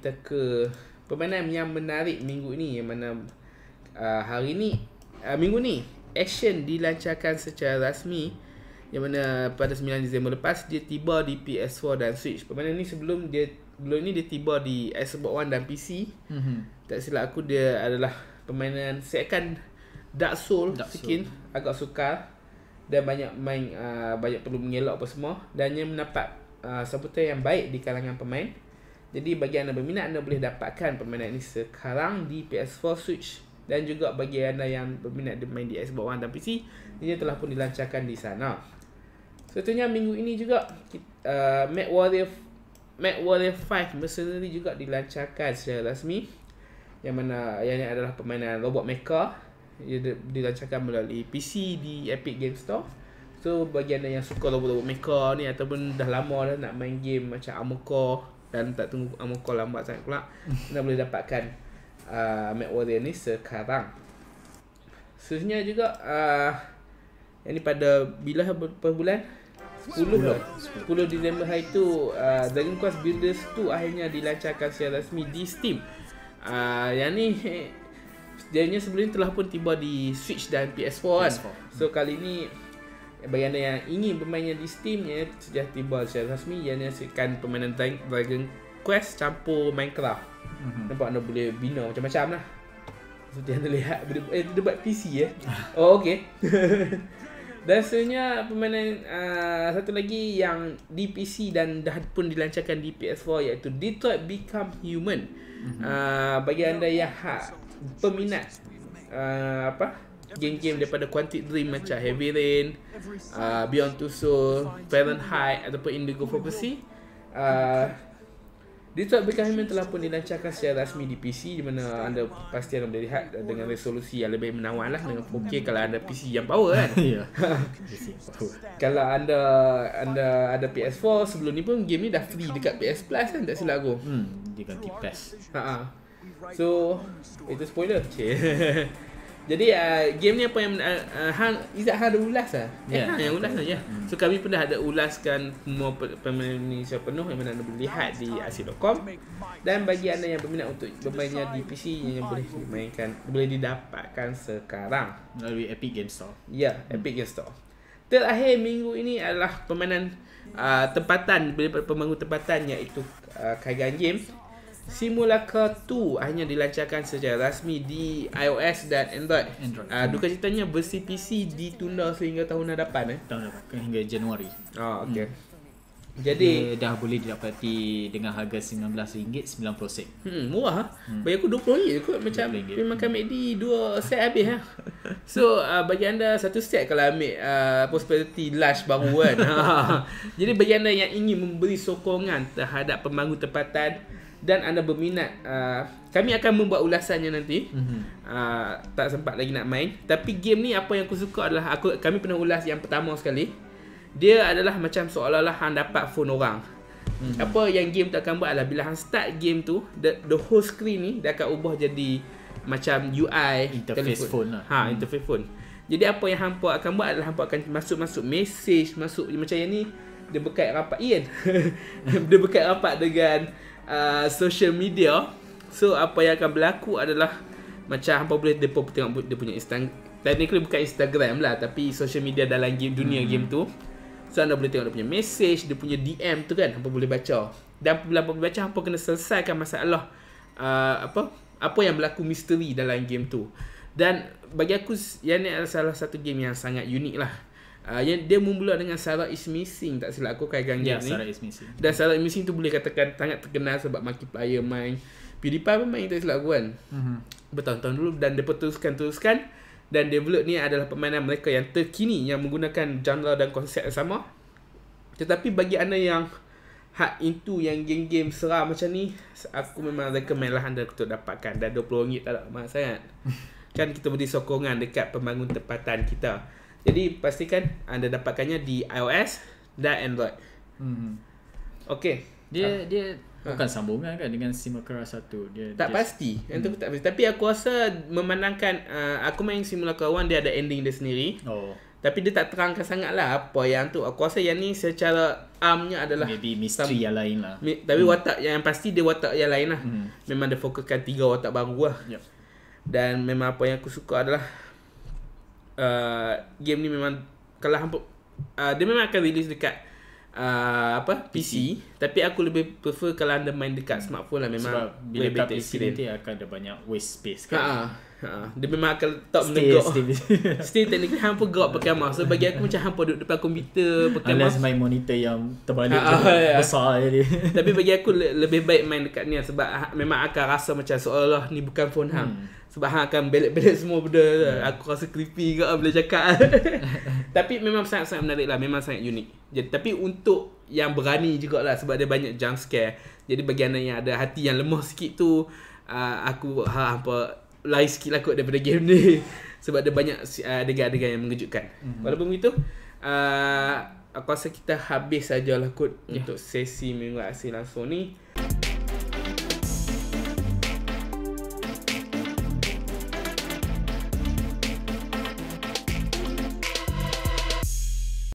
kita ke permainan yang menarik minggu ni yang mana uh, hari ni uh, minggu ni action dilancarkan secara rasmi yang mana pada 9 Disember lepas dia tiba di PS4 dan Switch. Permainan ni sebelum dia belum ni dia tiba di Xbox One dan PC. Mm-hmm. Tak silap aku dia adalah permainan second Dark Soul skin agak sukar dan banyak main uh, banyak perlu mengelak apa semua dan dia mendapat uh, sambutan yang baik di kalangan pemain. Jadi bagi anda berminat anda boleh dapatkan permainan ini sekarang di PS4 Switch dan juga bagi anda yang berminat bermain di Xbox One dan PC, ini telah pun dilancarkan di sana. Setunya minggu ini juga kita, uh, Mac Warrior Mad Warrior 5 Mercenary juga dilancarkan secara rasmi yang mana yang ini adalah permainan robot mecha ia dilancarkan melalui PC di Epic Games Store. So bagi anda yang suka robot-robot mecha ni ataupun dah lama dah nak main game macam Armored Core dan tak tunggu kamu call lambat sangat pula kita boleh dapatkan uh, Mac Warrior ni sekarang Seterusnya juga uh, Yang ni pada bila per bulan? 10 10 Disember hari tu uh, Dragon Quest Builders 2 akhirnya dilancarkan secara rasmi di Steam uh, Yang ni Sejajarnya eh, sebelum ni telah pun tiba di Switch dan PS4 kan So kali ni bagi anda yang ingin bermainnya di Steam ya sejak tiba secara rasmi ia menyaksikan permainan Dragon Quest campur Minecraft mm-hmm. nampak anda boleh bina macam-macam lah seperti anda lihat eh dia buat PC ya eh? oh ok dan sebenarnya permainan uh, satu lagi yang di PC dan dah pun dilancarkan di PS4 iaitu Detroit Become Human mm-hmm. uh, bagi anda yang ha, peminat uh, apa game-game daripada Quantic Dream macam Heavy Rain, uh, Beyond Two Souls, Fahrenheit ataupun Indigo Prophecy. Uh, Detroit Become Human telah pun dilancarkan secara rasmi di PC di mana anda pasti anda boleh lihat dengan resolusi yang lebih menawan lah dengan 4K kalau anda PC yang power kan. Ya. kalau anda anda ada PS4 sebelum ni pun game ni dah free dekat PS Plus kan tak silap aku. Hmm, dia ganti pass. E ha, ha So, itu spoiler. Okay. Jadi uh, game ni apa yang uh, Hang Izzat Hang ada ulas lah yeah. Eh ya. Hang yang ulas lah yeah. Hmm. So kami pernah ada ulaskan Semua pemain Indonesia penuh Yang mana anda boleh lihat di asil.com Dan bagi anda yang berminat untuk bermainnya di PC Yang boleh dimainkan Boleh didapatkan sekarang Melalui Epic Game Store Ya yeah, Epic Game Store Terakhir minggu ini adalah permainan uh, tempatan Daripada tempatan iaitu uh, Kaigan Games Simulacra 2 hanya dilancarkan secara rasmi di iOS dan Android. Android. Uh, ah, duka ceritanya versi PC ditunda sehingga tahun hadapan eh. Tahun hadapan kan, hingga Januari. Oh, okey. Hmm. Jadi dia dah boleh didapati dengan harga RM19.90. Hmm, murah ah. Hmm. Bagi aku RM20 je kot macam pergi makan McD dua set habis ha. So uh, bagi anda satu set kalau ambil uh, prosperity lush baru kan. Jadi bagi anda yang ingin memberi sokongan terhadap pembangun tempatan dan anda berminat uh, kami akan membuat ulasannya nanti mm-hmm. uh, tak sempat lagi nak main tapi game ni apa yang aku suka adalah aku kami pernah ulas yang pertama sekali dia adalah macam seolah-olah hang dapat phone orang mm-hmm. apa yang game tu akan buat adalah bila hang start game tu the, the whole screen ni dia akan ubah jadi macam UI interface telefon. phone lah. ha mm-hmm. interface phone jadi apa yang hangpa akan buat adalah hangpa akan masuk-masuk message masuk macam yang ni dia berkait rapat Ian dia berkait rapat dengan Uh, social media So apa yang akan berlaku adalah Macam hampa boleh dia pun tengok dia punya Instagram Technically bukan Instagram lah Tapi social media dalam game, dunia hmm game tu So anda boleh tengok dia punya message Dia punya DM tu kan Hampa boleh baca Dan bila hampa boleh baca Hampa kena selesaikan masalah uh, Apa apa yang berlaku misteri dalam game tu Dan bagi aku Yang ni adalah salah satu game yang sangat unik lah Uh, yang dia bermula dengan Sarah is Missing tak silap aku kaitan yeah, game ya, ni. Ya, Sarah is Missing. Dan Sarah is Missing tu boleh katakan sangat terkenal sebab Markiplier main. PewDiePie pun main tak silap kan. Mm-hmm. Bertahun-tahun dulu dan dia teruskan teruskan dan develop ni adalah permainan mereka yang terkini yang menggunakan genre dan konsep yang sama. Tetapi bagi anda yang hak itu yang game-game seram macam ni, aku memang recommend lah anda untuk dapatkan. dan RM20 tak ada mahal sangat. kan kita beri sokongan dekat pembangun tempatan kita. Jadi pastikan anda dapatkannya di iOS dan Android. Hmm. Okay. Dia ah. dia ha. bukan ah. sambungan kan dengan Simulacra satu. Dia tak dia... pasti. Yang hmm. tu tak pasti. Tapi aku rasa memenangkan uh, ah, aku main Simulacra 1 dia ada ending dia sendiri. Oh. Tapi dia tak terangkan sangat lah apa yang tu. Aku rasa yang ni secara armnya adalah... Maybe mystery yang lain lah. Mi, tapi hmm. watak yang pasti dia watak yang lain lah. Hmm. Memang dia fokuskan tiga watak baru lah. Yep. Dan memang apa yang aku suka adalah... Uh, game ni memang kalau hampa uh, dia memang akan release dekat uh, apa PC. PC tapi aku lebih prefer kalau anda main dekat smartphone lah memang sebab bila dekat PC nanti akan ada banyak waste space kan. Ha. uh Ha, dia memang akan tak menegak. Still technically hampa gerak pakai mask. So bagi aku macam hampa duduk depan komputer pakai Unless mask. main monitor yang terbalik ha, ha, ya. besar jadi. Tapi bagi aku le- lebih baik main dekat ni lah. sebab ha, memang akan rasa macam seolah-olah ni bukan phone hmm. hang. Sebab hang akan belak belek semua benda. Hmm. Aku rasa creepy ke bila cakap. tapi memang sangat-sangat menarik lah. Memang sangat unik. Jadi, tapi untuk yang berani juga lah sebab dia banyak jump scare. Jadi bagi anda yang ada hati yang lemah sikit tu. Uh, aku ha, hampa lain sikit lah kot daripada game ni sebab ada banyak ah, adegan-adegan yang mengejutkan. Mm-hmm. Walaupun begitu, uh, aku rasa kita habis sajalah kot yeah. untuk sesi minggu asli langsung ni.